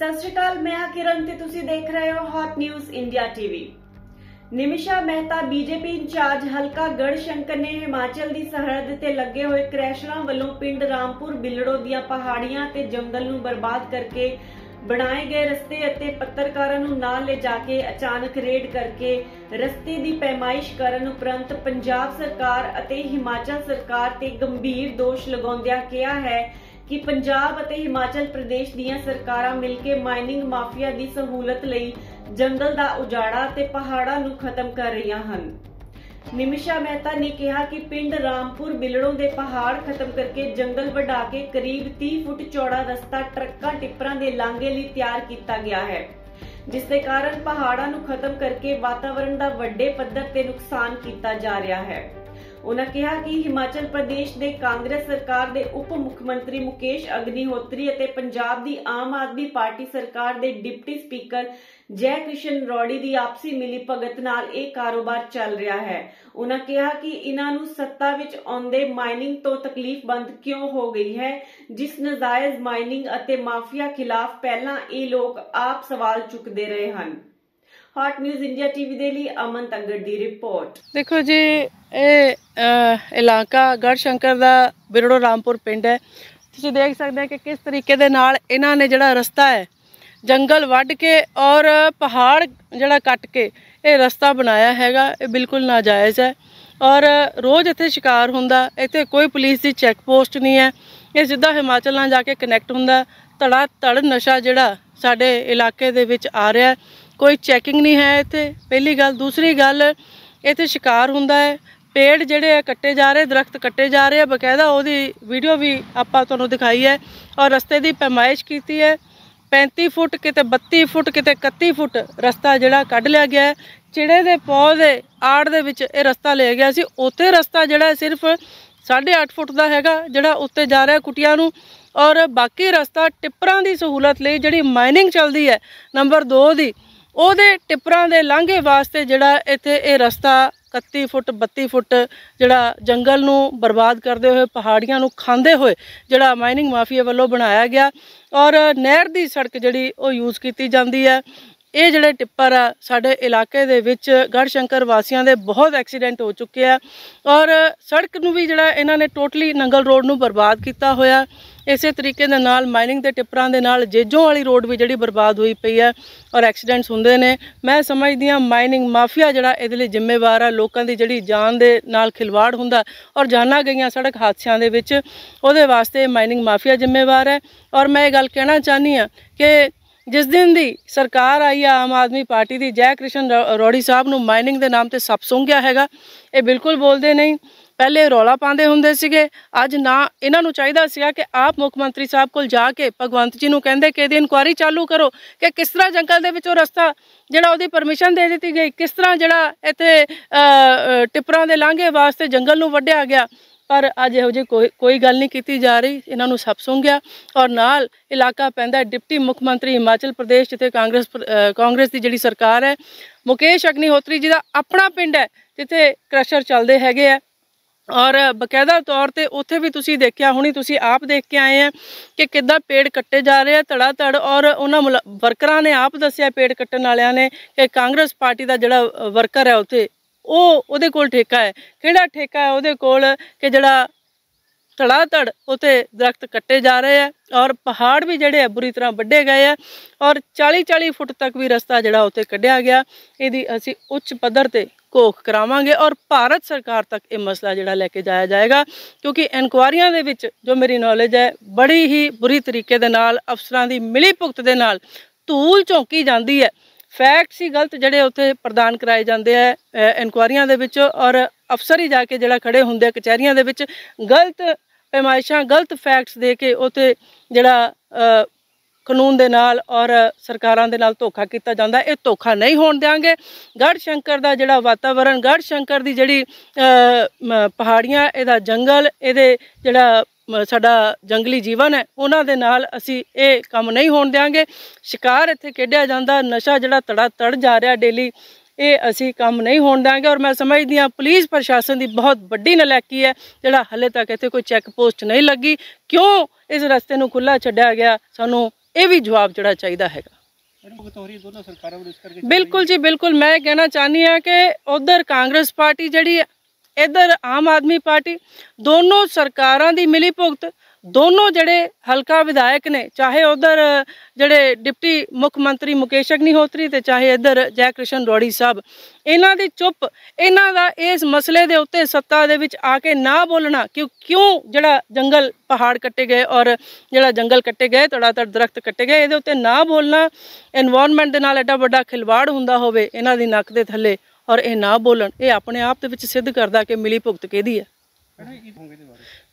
ਸਤਿ ਸ਼੍ਰੀ ਅਕਾਲ ਮੈਂ ਆ ਕਿਰਨ ਤੇ ਤੁਸੀਂ ਦੇਖ ਰਹੇ ਹੋ hot news India TV Nimisha Mehta BJP incharge ਹਲਕਾ ਗੜ ਸ਼ੰਕਰ ਨੇ ਹਿਮਾਚਲ ਦੀ ਸਰਹੱਦ ਤੇ ਲੱਗੇ ਹੋਏ ਕ੍ਰੈਸ਼ਰਾਂ ਵੱਲੋਂ ਪਿੰਡ ਰਾਮਪੁਰ ਬਿਲੜੋ ਦੀਆਂ ਪਹਾੜੀਆਂ ਤੇ ਜੰਗਲ ਨੂੰ ਬਰਬਾਦ ਕਰਕੇ ਬਣਾਏ ਗਏ ਰਸਤੇ ਅਤੇ ਪੱਤਰਕਾਰਾਂ ਨੂੰ ਨਾਲ ਲੈ ਜਾ ਕੇ ਅਚਾਨਕ ਰੇਡ ਕਰਕੇ ਰਸਤੇ ਦੀ ਪੈਮਾਇਸ਼ ਕਰਨ ਉਪਰੰਤ ਪੰਜਾਬ ਸਰਕਾਰ ਅਤੇ ਹਿਮਾਚਲ ਸਰਕਾਰ ਤੇ ਗੰਭੀਰ ਦੋਸ਼ ਲਗਾਉਂਦਿਆਂ ਕਿਹਾ ਹੈ ਕਿ ਪੰਜਾਬ ਅਤੇ ਹਿਮਾਚਲ ਪ੍ਰਦੇਸ਼ ਦੀਆਂ ਸਰਕਾਰਾਂ ਮਿਲ ਕੇ ਮਾਈਨਿੰਗ ਮਾਫੀਆ ਦੀ ਸਹੂਲਤ ਲਈ ਜੰਗਲ ਦਾ ਉਜਾੜਾ ਤੇ ਪਹਾੜਾਂ ਨੂੰ ਖਤਮ ਕਰ ਰਹੀਆਂ ਹਨ ਨਿਮਿਸ਼ਾ ਮਹਿਤਾ ਨੇ ਕਿਹਾ ਕਿ ਪਿੰਡ ਰਾਮਪੁਰ ਬਿਲੜੋਂ ਦੇ ਪਹਾੜ ਖਤਮ ਕਰਕੇ ਜੰਗਲ ਵਡਾ ਕੇ ਕਰੀਬ 30 ਫੁੱਟ ਚੌੜਾ ਰਸਤਾ ਟਰੱਕਾਂ ਟਿੱਪਰਾਂ ਦੇ ਲਾਂਘੇ ਲਈ ਤਿਆਰ ਕੀਤਾ ਗਿਆ ਹੈ ਜਿਸ ਦੇ ਕਾਰਨ ਪਹਾੜਾਂ ਨੂੰ ਖਤਮ ਕਰਕੇ ਵਾਤਾਵਰਣ ਦਾ ਵੱਡੇ ਪੱਧਰ ਤੇ ਨੁਕਸਾਨ ਕੀਤਾ ਜਾ ਰਿਹਾ ਹੈ ਉਹਨਾਂ ਕਿਹਾ ਕਿ ਹਿਮਾਚਲ ਪ੍ਰਦੇਸ਼ ਦੇ ਕਾਂਗਰਸ ਸਰਕਾਰ ਦੇ ਉਪ ਮੁੱਖ ਮੰਤਰੀ ਮੁਕੇਸ਼ ਅਗਨੀਹੋਤਰੀ ਅਤੇ ਪੰਜਾਬ ਦੀ ਆਮ ਆਦਮੀ ਪਾਰਟੀ ਸਰਕਾਰ ਦੇ ਡਿਪਟੀ ਸਪੀਕਰ ਜੈ ਕ੍ਰਿਸ਼ਨ ਰੌੜੀ ਦੀ ਆਪਸੀ ਮਿਲੀ ਭਗਤ ਨਾਲ ਇਹ ਕਾਰੋਬਾਰ ਚੱਲ ਰਿਹਾ ਹੈ ਉਹਨਾਂ ਕਿਹਾ ਕਿ ਇਹਨਾਂ ਨੂੰ ਸੱਤਾ ਵਿੱਚ ਆਉਂਦੇ ਮਾਈਨਿੰਗ ਤੋਂ ਤਕਲੀਫ ਬੰਦ ਕਿਉਂ ਹੋ ਗਈ ਹੈ ਜਿਸ ਨਜਾਇਜ਼ ਮਾਈਨਿੰਗ ਅਤੇ ਮਾਫੀਆ ਖਿਲਾਫ ਪਹਿਲਾਂ ਇਹ ਲੋਕ ਆਪ ਸਵਾਲ ਚੁੱਕਦੇ ਰਹੇ ਹਨ ਹਾਟ ਨਿਊਜ਼ ਇੰਡੀਆ ਟੀਵੀ ਦੇ ਲਈ ਅਮਨ ਤੰਗੜ ਦੀ ਰਿਪੋਰਟ ਦੇਖੋ ਜੀ ਇਹ ਇਲਾਕਾ ਗੜ ਸ਼ੰਕਰ ਦਾ ਬਿਰੜੋ ਰਾਮਪੁਰ ਪਿੰਡ ਹੈ ਤੁਸੀਂ ਦੇਖ ਸਕਦੇ ਹੋ ਕਿ ਕਿਸ ਤਰੀਕੇ ਦੇ ਨਾਲ ਇਹਨਾਂ ਨੇ ਜਿਹੜਾ ਰਸਤਾ ਹੈ ਜੰਗਲ ਵੱਢ ਕੇ ਔਰ ਪਹਾੜ ਜਿਹੜਾ ਕੱਟ ਕੇ ਇਹ ਰਸਤਾ ਬਣਾਇਆ ਹੈਗਾ ਇਹ ਬਿਲਕੁਲ ਨਾਜਾਇਜ਼ ਹੈ ਔਰ ਰੋਜ਼ ਇੱਥੇ ਸ਼ਿਕਾਰ ਹੁੰਦਾ ਇੱਥੇ ਕੋਈ ਪੁਲਿਸ ਦੀ ਚੈੱਕ ਪੋਸਟ ਨਹੀਂ ਹੈ ਇਹ ਸਿੱਧਾ ਹਿਮਾਚਲ ਨਾਲ ਜਾ ਕੇ ਕਨੈਕਟ ਹੁੰਦਾ ਤੜਾ ਤੜ ਨਸ਼ਾ ਜਿਹੜਾ ਸਾਡੇ ਇਲਾਕੇ ਦੇ ਵਿੱਚ ਆ ਰਿਹਾ ਕੋਈ ਚੈਕਿੰਗ ਨਹੀਂ ਹੈ ਇੱਥੇ ਪਹਿਲੀ ਗੱਲ ਦੂਸਰੀ ਗੱਲ ਇੱਥੇ ਸ਼ਿਕਾਰ ਹੁੰਦਾ ਹੈ ਪੇੜ ਜਿਹੜੇ ਆ ਕੱਟੇ ਜਾ ਰਹੇ ਦਰਖਤ ਕੱਟੇ ਜਾ ਰਹੇ ਆ ਬਕਾਇਦਾ ਉਹਦੀ ਵੀਡੀਓ ਵੀ ਆਪਾਂ ਤੁਹਾਨੂੰ ਦਿਖਾਈ ਹੈ ਔਰ ਰਸਤੇ ਦੀ ਪੈਮਾਇਸ਼ ਕੀਤੀ ਹੈ 35 ਫੁੱਟ ਕਿਤੇ 32 ਫੁੱਟ ਕਿਤੇ 31 ਫੁੱਟ ਰਸਤਾ ਜਿਹੜਾ ਕੱਢ ਲਿਆ ਗਿਆ ਚਿੜੇ ਦੇ ਪੌਦੇ ਆੜ ਦੇ ਵਿੱਚ ਇਹ ਰਸਤਾ ਲੈ ਗਿਆ ਸੀ ਉੱਥੇ ਰਸਤਾ ਜਿਹੜਾ ਸਿਰਫ 8.5 ਫੁੱਟ ਦਾ ਹੈਗਾ ਜਿਹੜਾ ਉੱਤੇ ਜਾ ਰਿਹਾ ਕੁਟੀਆਂ ਨੂੰ ਔਰ ਬਾਕੀ ਰਸਤਾ ਟਿੱਪਰਾਂ ਦੀ ਸਹੂਲਤ ਲਈ ਜਿਹੜੀ ਮਾਈਨਿੰਗ ਚੱਲਦੀ ਹੈ ਨੰਬਰ 2 ਦੀ ਉਹਦੇ ਟਿੱਪਰਾਂ ਦੇ ਲਾਂਘੇ ਵਾਸਤੇ ਜਿਹੜਾ ਇੱਥੇ ਇਹ ਰਸਤਾ 31 ਫੁੱਟ 32 ਫੁੱਟ ਜਿਹੜਾ ਜੰਗਲ ਨੂੰ ਬਰਬਾਦ ਕਰਦੇ ਹੋਏ ਪਹਾੜੀਆਂ ਨੂੰ ਖਾਂਦੇ ਹੋਏ ਜਿਹੜਾ ਮਾਈਨਿੰਗ ਮਾਫੀਆ ਵੱਲੋਂ ਬਣਾਇਆ ਗਿਆ ਔਰ ਨਹਿਰ ਦੀ ਸੜਕ ਜਿਹੜੀ ਉਹ ਯੂਜ਼ ਕੀਤੀ ਜਾਂਦੀ ਹੈ ਇਹ ਜਿਹੜੇ ਟਿੱਪਰ ਆ ਸਾਡੇ ਇਲਾਕੇ ਦੇ ਵਿੱਚ ਗੜਸ਼ੰਕਰ ਵਾਸੀਆਂ ਦੇ ਬਹੁਤ ਐਕਸੀਡੈਂਟ ਹੋ ਚੁੱਕੇ ਆ ਔਰ ਸੜਕ ਨੂੰ ਵੀ ਜਿਹੜਾ ਇਹਨਾਂ ਨੇ ਟੋਟਲੀ ਨੰਗਲ ਰੋਡ ਨੂੰ ਬਰਬਾਦ ਕੀਤਾ ਹੋਇਆ ਇਸੇ ਤਰੀਕੇ ਦੇ ਨਾਲ ਮਾਈਨਿੰਗ ਦੇ ਟਿੱਪਰਾਂ ਦੇ ਨਾਲ ਜੇਜੋਂ ਵਾਲੀ ਰੋਡ ਵੀ ਜਿਹੜੀ ਬਰਬਾਦ ਹੋਈ ਪਈ ਆ ਔਰ ਐਕਸੀਡੈਂਟਸ ਹੁੰਦੇ ਨੇ ਮੈਂ ਸਮਝਦੀ ਆ ਮਾਈਨਿੰਗ ਮਾਫੀਆ ਜਿਹੜਾ ਇਹਦੇ ਲਈ ਜ਼ਿੰਮੇਵਾਰ ਆ ਲੋਕਾਂ ਦੀ ਜਿਹੜੀ ਜਾਨ ਦੇ ਨਾਲ ਖਿਲਵਾੜ ਹੁੰਦਾ ਔਰ ਜਾਨਾਂ ਗਈਆਂ ਸੜਕ ਹਾਦਸਿਆਂ ਦੇ ਵਿੱਚ ਉਹਦੇ ਵਾਸਤੇ ਮਾਈਨਿੰਗ ਮਾਫੀਆ ਜ਼ਿੰਮੇਵਾਰ ਹੈ ਔਰ ਮੈਂ ਇਹ ਗੱਲ ਕਹਿਣਾ ਚਾਹਨੀ ਆ ਕਿ ਜਿਸ ਦਿਨ ਦੀ ਸਰਕਾਰ ਆਈ ਆ ਆਮ ਆਦਮੀ ਪਾਰਟੀ ਦੀ ਜੈ ਕ੍ਰਿਸ਼ਨ ਰੋੜੀ ਸਾਹਿਬ ਨੂੰ ਮਾਈਨਿੰਗ ਦੇ ਨਾਮ ਤੇ ਸੱਪ ਸੁੰਘਿਆ ਹੈਗਾ ਇਹ ਬਿਲਕੁਲ ਬੋਲਦੇ ਨਹੀਂ ਪਹਿਲੇ ਰੌਲਾ ਪਾਉਂਦੇ ਹੁੰਦੇ ਸੀਗੇ ਅੱਜ ਨਾ ਇਹਨਾਂ ਨੂੰ ਚਾਹੀਦਾ ਸੀਗਾ ਕਿ ਆਪ ਮੁੱਖ ਮੰਤਰੀ ਸਾਹਿਬ ਕੋਲ ਜਾ ਕੇ ਭਗਵੰਤ ਜੀ ਨੂੰ ਕਹਿੰਦੇ ਕਿ ਇਹਦੀ ਇਨਕੁਆਰੀ ਚਾਲੂ ਕਰੋ ਕਿ ਕਿਸ ਤਰ੍ਹਾਂ ਜੰਗਲ ਦੇ ਵਿੱਚੋਂ ਰਸਤਾ ਜਿਹੜਾ ਉਹਦੀ ਪਰਮਿਸ਼ਨ ਦੇ ਦਿੱਤੀ ਗਈ ਕਿਸ ਤਰ੍ਹਾਂ ਜਿਹੜਾ ਇੱਥੇ ਟਿਪਰਾਂ ਦੇ ਲਾਂਘੇ ਵਾਸਤੇ ਜੰਗਲ ਨੂੰ ਵੱਢਿਆ ਗਿਆ ਪਰ ਅੱਜ ਇਹੋ ਜੇ ਕੋਈ ਕੋਈ ਗੱਲ ਨਹੀਂ ਕੀਤੀ ਜਾ ਰਹੀ ਇਹਨਾਂ ਨੂੰ ਸੱਪ ਸੁੰਘਿਆ ਔਰ ਨਾਲ ਇਲਾਕਾ ਪੈਂਦਾ ਡਿਪਟੀ ਮੁੱਖ ਮੰਤਰੀ ਹਿਮਾਚਲ ਪ੍ਰਦੇਸ਼ ਜਿੱਥੇ ਕਾਂਗਰਸ ਕਾਂਗਰਸ ਦੀ ਜਿਹੜੀ ਸਰਕਾਰ ਹੈ ਮੁਕੇਸ਼ ਅਗਨੀਹੋਤਰੀ ਜੀ ਦਾ ਆਪਣਾ ਪਿੰਡ ਹੈ ਜਿੱਥੇ ਕ੍ਰਸ਼ਰ ਚੱਲਦੇ ਹੈਗੇ ਆ ਔਰ ਬਕਾਇਦਾ ਤੌਰ ਤੇ ਉੱਥੇ ਵੀ ਤੁਸੀਂ ਦੇਖਿਆ ਹੋਣੀ ਤੁਸੀਂ ਆਪ ਦੇਖ ਕੇ ਆਏ ਆ ਕਿ ਕਿੱਦਾਂ ਪੇੜ ਕੱਟੇ ਜਾ ਰਹੇ ਆ ਧੜਾ ਧੜ ਔਰ ਉਹਨਾਂ ਵਰਕਰਾਂ ਨੇ ਆਪ ਦੱਸਿਆ ਪੇੜ ਕੱਟਣ ਵਾਲਿਆਂ ਨੇ ਕਿ ਕਾਂਗਰਸ ਪਾਰਟੀ ਦਾ ਜਿਹੜਾ ਵਰਕਰ ਹੈ ਉੱਥੇ ਉਹ ਉਹਦੇ ਕੋਲ ਠੇਕਾ ਹੈ ਕਿਹੜਾ ਠੇਕਾ ਹੈ ਉਹਦੇ ਕੋਲ ਕਿ ਜਿਹੜਾ ਧੜਾ ਧੜ ਉਥੇ ਦਰਖਤ ਕੱਟੇ ਜਾ ਰਹੇ ਆ ਔਰ ਪਹਾੜ ਵੀ ਜਿਹੜੇ ਆ ਬੁਰੀ ਤਰ੍ਹਾਂ ਵੱਡੇ ਗਏ ਆ ਔਰ 40 40 ਫੁੱਟ ਤੱਕ ਵੀ ਰਸਤਾ ਜਿਹੜਾ ਉਥੇ ਕੱਢਿਆ ਗਿਆ ਇਹਦੀ ਅਸੀਂ ਉੱਚ ਪੱਧਰ ਤੇ ਕੋਖ ਕਰਾਵਾਂਗੇ ਔਰ ਭਾਰਤ ਸਰਕਾਰ ਤੱਕ ਇਹ ਮਸਲਾ ਜਿਹੜਾ ਲੈ ਕੇ ਜਾਇਆ ਜਾਏਗਾ ਕਿਉਂਕਿ ਇਨਕੁਆਰੀਆਂ ਦੇ ਵਿੱਚ ਜੋ ਮੇਰੀ ਨੌਲੇਜ ਹੈ ਬੜੀ ਹੀ ਬੁਰੀ ਤਰੀਕੇ ਦੇ ਨਾਲ ਅਫਸਰਾਂ ਦੀ ਮਿਲੀ ਭੁਗਤ ਦੇ ਨਾਲ ਧੂਲ ਝੋਂਕੀ ਜਾਂਦੀ ਹੈ ਫੈਕਟਸ ਹੀ ਗਲਤ ਜਿਹੜੇ ਉੱਥੇ ਪ੍ਰਦਾਨ ਕਰਾਏ ਜਾਂਦੇ ਆ ਇਨਕੁਆਰੀਆਂ ਦੇ ਵਿੱਚ ਔਰ ਅਫਸਰ ਹੀ ਜਾ ਕੇ ਜਿਹੜਾ ਖੜੇ ਹੁੰਦੇ ਕਚਹਿਰੀਆਂ ਦੇ ਵਿੱਚ ਗਲਤ ਪੈਮਾਇਸ਼ਾਂ ਗਲਤ ਫੈਕਟਸ ਦੇ ਕੇ ਉੱਥੇ ਜਿਹੜਾ ਕਾਨੂੰਨ ਦੇ ਨਾਲ ਔਰ ਸਰਕਾਰਾਂ ਦੇ ਨਾਲ ਧੋਖਾ ਕੀਤਾ ਜਾਂਦਾ ਇਹ ਧੋਖਾ ਨਹੀਂ ਹੋਣ ਦੇਾਂਗੇ ਗੜ ਸ਼ੰਕਰ ਦਾ ਜਿਹੜਾ ਵਾਤਾਵਰਣ ਗੜ ਸ਼ੰਕਰ ਦੀ ਜਿਹੜੀ ਪਹਾੜੀਆਂ ਇਹਦਾ ਜੰਗਲ ਇਹਦੇ ਜਿਹੜਾ ਸਾਡਾ ਜੰਗਲੀ ਜੀਵਨ ਹੈ ਉਹਨਾਂ ਦੇ ਨਾਲ ਅਸੀਂ ਇਹ ਕੰਮ ਨਹੀਂ ਹੋਣ ਦੇਾਂਗੇ ਸ਼ਿਕਾਰ ਇੱਥੇ ਕਿੱਡਿਆ ਜਾਂਦਾ ਨਸ਼ਾ ਜਿਹੜਾ ਤੜਾ ਤੜ ਜਾ ਰਿਹਾ ਡੇਲੀ ਇਹ ਅਸੀਂ ਕੰਮ ਨਹੀਂ ਹੋਣ ਦੇਾਂਗੇ ਔਰ ਮੈਂ ਸਮਝਦੀ ਹਾਂ ਪੁਲਿਸ ਪ੍ਰਸ਼ਾਸਨ ਦੀ ਬਹੁਤ ਵੱਡੀ ਨਲਾਇਕੀ ਹੈ ਜਿਹੜਾ ਹਲੇ ਤੱਕ ਇੱਥੇ ਕੋਈ ਚੈੱਕ ਪੋਸਟ ਨਹੀਂ ਲੱਗੀ ਕਿਉਂ ਇਸ ਰਸਤੇ ਨੂੰ ਖੁੱਲਾ ਛੱਡਿਆ ਗਿਆ ਸਾਨੂੰ ਇਹ ਵੀ ਜਵਾਬ ਜਿਹੜਾ ਚਾਹੀਦਾ ਹੈਗਾ ਬਿਲਕੁਲ ਜੀ ਬਿਲਕੁਲ ਮੈਂ ਕਹਿਣਾ ਚਾਹਨੀ ਆ ਕਿ ਉਧਰ ਕਾਂਗਰਸ ਪਾਰਟੀ ਜਿਹੜੀ ਇਧਰ ਆਮ ਆਦਮੀ ਪਾਰਟੀ ਦੋਨੋਂ ਸਰਕਾਰਾਂ ਦੀ ਮਿਲੀ ਭੁਗਤ ਦੋਨੋਂ ਜਿਹੜੇ ਹਲਕਾ ਵਿਧਾਇਕ ਨੇ ਚਾਹੇ ਉਧਰ ਜਿਹੜੇ ਡਿਪਟੀ ਮੁੱਖ ਮੰਤਰੀ ਮੁਕੇਸ਼ ਅਗਨੀ ਹੋਤਰੀ ਤੇ ਚਾਹੇ ਇਧਰ ਜੈ ਕ੍ਰਿਸ਼ਨ ਰੋੜੀ ਸਾਹਿਬ ਇਹਨਾਂ ਦੀ ਚੁੱਪ ਇਹਨਾਂ ਦਾ ਇਸ ਮਸਲੇ ਦੇ ਉੱਤੇ ਸੱਤਾ ਦੇ ਵਿੱਚ ਆ ਕੇ ਨਾ ਬੋਲਣਾ ਕਿਉਂ ਕਿਉਂ ਜਿਹੜਾ ਜੰਗਲ ਪਹਾੜ ਕੱਟੇ ਗਏ ਔਰ ਜਿਹੜਾ ਜੰਗਲ ਕੱਟੇ ਗਏ ਤੜਾ ਤੜ ਦਰਖਤ ਕੱਟੇ ਗਏ ਇਹਦੇ ਉੱਤੇ ਨਾ ਬੋਲਣਾ এনवायरमेंट ਦੇ ਨਾਲ ਐਡਾ ਵੱਡਾ ਖਿਲਵਾੜ ਹੁੰਦਾ ਹੋਵੇ ਇਹਨਾਂ ਦੀ ਨੱਕ ਦੇ ਥੱਲੇ ਔਰ ਇਹ ਨਾ ਬੋਲਣ ਇਹ ਆਪਣੇ ਆਪ ਦੇ ਵਿੱਚ ਸਿੱਧ ਕਰਦਾ ਕਿ ਮਿਲੀ ਭੁਗਤ ਕਿਹਦੀ ਹੈ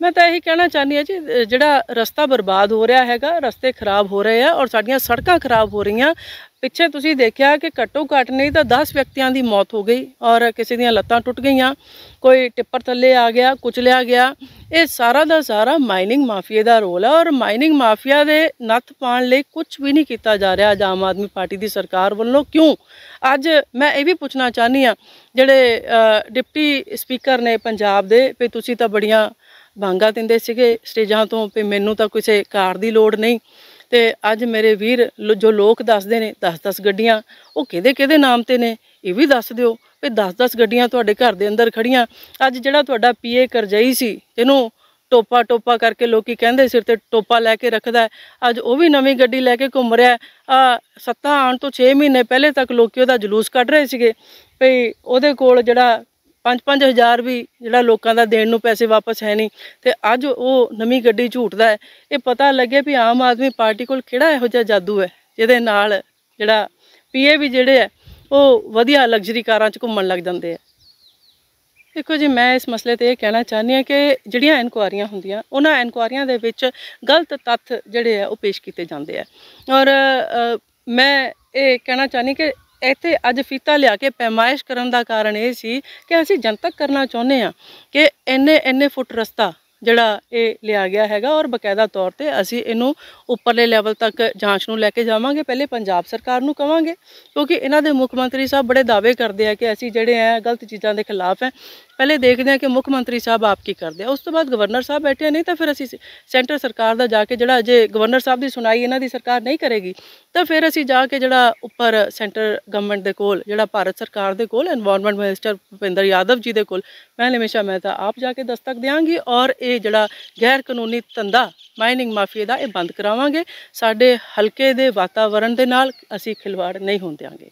ਮੈਂ ਤਾਂ ਇਹੀ ਕਹਿਣਾ ਚਾਹੁੰਦੀ ਆ ਜੀ ਜਿਹੜਾ ਰਸਤਾ ਬਰਬਾਦ ਹੋ ਰਿਹਾ ਹੈਗਾ ਰਸਤੇ ਖਰਾਬ ਹੋ ਰਹੇ ਆ ਔਰ ਸਾਡੀਆਂ ਸੜਕਾਂ ਖਰਾਬ ਹੋ ਰਹੀਆਂ ਪਿੱਛੇ ਤੁਸੀਂ ਦੇਖਿਆ ਕਿ ਕਟੋ ਕਟ ਨਹੀਂ ਤਾਂ 10 ਵਿਅਕਤੀਆਂ ਦੀ ਮੌਤ ਹੋ ਗਈ ਔਰ ਕਿਸੇ ਦੀਆਂ ਲੱਤਾਂ ਟੁੱਟ ਗਈਆਂ ਕੋਈ ਟਿੱਪਰ ਥੱਲੇ ਆ ਗਿਆ ਕੁਚਲਿਆ ਗਿਆ ਇਹ ਸਾਰਾ ਦਾ ਸਾਰਾ ਮਾਈਨਿੰਗ ਮਾਫੀਆ ਦਾ ਰੋਲ ਹੈ ਔਰ ਮਾਈਨਿੰਗ ਮਾਫੀਆ ਦੇ ਨੱਥ ਪਾਣ ਲਈ ਕੁਝ ਵੀ ਨਹੀਂ ਕੀਤਾ ਜਾ ਰਿਹਾ ਅੱਜ ਆਮ ਆਦਮੀ ਪਾਰਟੀ ਦੀ ਸਰਕਾਰ ਵੱਲੋਂ ਕਿਉਂ ਅੱਜ ਮੈਂ ਇਹ ਵੀ ਪੁੱਛਣਾ ਚਾਹਨੀ ਆ ਜਿਹੜੇ ਡਿਪਟੀ ਸਪੀਕਰ ਨੇ ਪੰਜਾਬ ਦੇ ਵੀ ਤੁਸੀਂ ਤਾਂ ਬੜੀਆਂ ਬਾਂਗਾ ਦਿੰਦੇ ਸੀਗੇ ਸਟੇਜਾਂ ਤੋਂ ਵੀ ਮੈਨੂੰ ਤਾਂ ਕਿਸੇ ਕਾਰ ਦੀ ਲੋੜ ਨਹੀਂ ਤੇ ਅੱਜ ਮੇਰੇ ਵੀਰ ਜੋ ਲੋਕ ਦੱਸਦੇ ਨੇ 10-10 ਗੱਡੀਆਂ ਉਹ ਕਿਹਦੇ ਕਿਹਦੇ ਨਾਮ ਤੇ ਨੇ ਇਹ ਵੀ ਦੱਸ ਦਿਓ ਵੀ 10-10 ਗੱਡੀਆਂ ਤੁਹਾਡੇ ਘਰ ਦੇ ਅੰਦਰ ਖੜੀਆਂ ਅੱਜ ਜਿਹੜਾ ਤੁਹਾਡਾ ਪੀਏ ਕਰਜਈ ਸੀ ਤੈਨੂੰ ਟੋਪਾ ਟੋਪਾ ਕਰਕੇ ਲੋਕੀ ਕਹਿੰਦੇ ਸਿਰ ਤੇ ਟੋਪਾ ਲੈ ਕੇ ਰੱਖਦਾ ਅੱਜ ਉਹ ਵੀ ਨਵੀਂ ਗੱਡੀ ਲੈ ਕੇ ਘੁੰਮ ਰਿਹਾ ਆ ਸੱਤਾ ਆਉਣ ਤੋਂ 6 ਮਹੀਨੇ ਪਹਿਲੇ ਤੱਕ ਲੋਕੀ ਉਹਦਾ ਜਲੂਸ ਕੱਢ ਰਹੇ ਸੀਗੇ ਭਈ ਉਹਦੇ ਕੋਲ ਜਿਹੜਾ 5-5000 ਵੀ ਜਿਹੜਾ ਲੋਕਾਂ ਦਾ ਦੇਣ ਨੂੰ ਪੈਸੇ ਵਾਪਸ ਹੈ ਨਹੀਂ ਤੇ ਅੱਜ ਉਹ ਨਵੀਂ ਗੱਡੀ ਝੂਟਦਾ ਹੈ ਇਹ ਪਤਾ ਲੱਗੇ ਵੀ ਆਮ ਆਦਮੀ ਪਾਰਟੀ ਕੋਲ ਕਿਹੜਾ ਇਹੋ ਜਿਹਾ ਜਾਦੂ ਹੈ ਜਿਹਦੇ ਨਾਲ ਜਿਹੜਾ ਪੀਏ ਵੀ ਜਿਹੜੇ ਆ ਉਹ ਵਧੀਆ ਲਗਜ਼ਰੀ ਕਾਰਾਂ 'ਚ ਘੁੰਮਣ ਲੱਗ ਜਾਂਦੇ ਆ ਦੇਖੋ ਜੀ ਮੈਂ ਇਸ ਮਸਲੇ ਤੇ ਇਹ ਕਹਿਣਾ ਚਾਹੁੰਦੀ ਹਾਂ ਕਿ ਜਿਹੜੀਆਂ ਇਨਕੁਆਰੀਆਂ ਹੁੰਦੀਆਂ ਉਹਨਾਂ ਇਨਕੁਆਰੀਆਂ ਦੇ ਵਿੱਚ ਗਲਤ ਤੱਥ ਜਿਹੜੇ ਆ ਉਹ ਪੇਸ਼ ਕੀਤੇ ਜਾਂਦੇ ਆ ਔਰ ਮੈਂ ਇਹ ਕਹਿਣਾ ਚਾਹੁੰਦੀ ਕਿ ਇੱਥੇ ਅੱਜ ਫੀਤਾ ਲਿਆ ਕੇ ਪੈਮਾਇਸ਼ ਕਰਨ ਦਾ ਕਾਰਨ ਇਹ ਸੀ ਕਿ ਅਸੀਂ ਜਨਤਕ ਕਰਨਾ ਚਾਹੁੰਦੇ ਆ ਕਿ ਇੰਨੇ ਇੰਨੇ ਫੁੱਟ ਰਸਤਾ ਜਿਹੜਾ ਇਹ ਲਿਆ ਗਿਆ ਹੈਗਾ ਔਰ ਬਕਾਇਦਾ ਤੌਰ ਤੇ ਅਸੀਂ ਇਹਨੂੰ ਉੱਪਰਲੇ ਲੈਵਲ ਤੱਕ ਜਾਂਚ ਨੂੰ ਲੈ ਕੇ ਜਾਵਾਂਗੇ ਪਹਿਲੇ ਪੰਜਾਬ ਸਰਕਾਰ ਨੂੰ ਕਵਾਂਗੇ ਕਿਉਂਕਿ ਇਹਨਾਂ ਦੇ ਮੁੱਖ ਮੰਤਰੀ ਸਾਹਿਬ ਬੜੇ ਦਾਅਵੇ ਕਰਦੇ ਆ ਕਿ ਅਸੀਂ ਜਿਹੜੇ ਆ ਗਲਤ ਚੀਜ਼ਾਂ ਦੇ ਖਿਲਾਫ ਹੈ ਪਹਿਲੇ ਦੇਖਦੇ ਆ ਕਿ ਮੁੱਖ ਮੰਤਰੀ ਸਾਹਿਬ ਆਪ ਕੀ ਕਰਦੇ ਆ ਉਸ ਤੋਂ ਬਾਅਦ ਗਵਰਨਰ ਸਾਹਿਬ ਬੈਠੇ ਨਹੀਂ ਤਾਂ ਫਿਰ ਅਸੀਂ ਸੈਂਟਰ ਸਰਕਾਰ ਦਾ ਜਾ ਕੇ ਜਿਹੜਾ ਅਜੇ ਗਵਰਨਰ ਸਾਹਿਬ ਦੀ ਸੁਣਾਈ ਇਹਨਾਂ ਦੀ ਸਰਕਾਰ ਨਹੀਂ ਕਰੇਗੀ ਤਾਂ ਫਿਰ ਅਸੀਂ ਜਾ ਕੇ ਜਿਹੜਾ ਉੱਪਰ ਸੈਂਟਰ ਗਵਰਨਮੈਂਟ ਦੇ ਕੋਲ ਜਿਹੜਾ ਭਾਰਤ ਸਰਕਾਰ ਦੇ ਕੋਲ এনवायरमेंट ਮਿਨਿਸਟਰ ਭੁਪਿੰਦਰ ਯਾਦਵ ਜੀ ਦੇ ਕੋਲ ਮੈਂ ਹਮੇਸ਼ਾ ਮੈਂ ਤਾਂ ਆਪ ਜਾ ਕੇ ਦਸਤਕ ਦੇਵਾਂਗੀ ਔਰ ਇਹ ਇਹ ਜਿਹੜਾ ਗੈਰ ਕਾਨੂੰਨੀ ਧੰਦਾ ਮਾਈਨਿੰਗ ਮਾਫੀਆ ਦਾ ਇਹ ਬੰਦ ਕਰਾਵਾਂਗੇ ਸਾਡੇ ਹਲਕੇ ਦੇ ਵਾਤਾਵਰਣ ਦੇ ਨਾਲ ਅਸੀਂ ਖਿਲਵਾੜ ਨਹੀਂ ਹੋਣ ਦਿਆਂਗੇ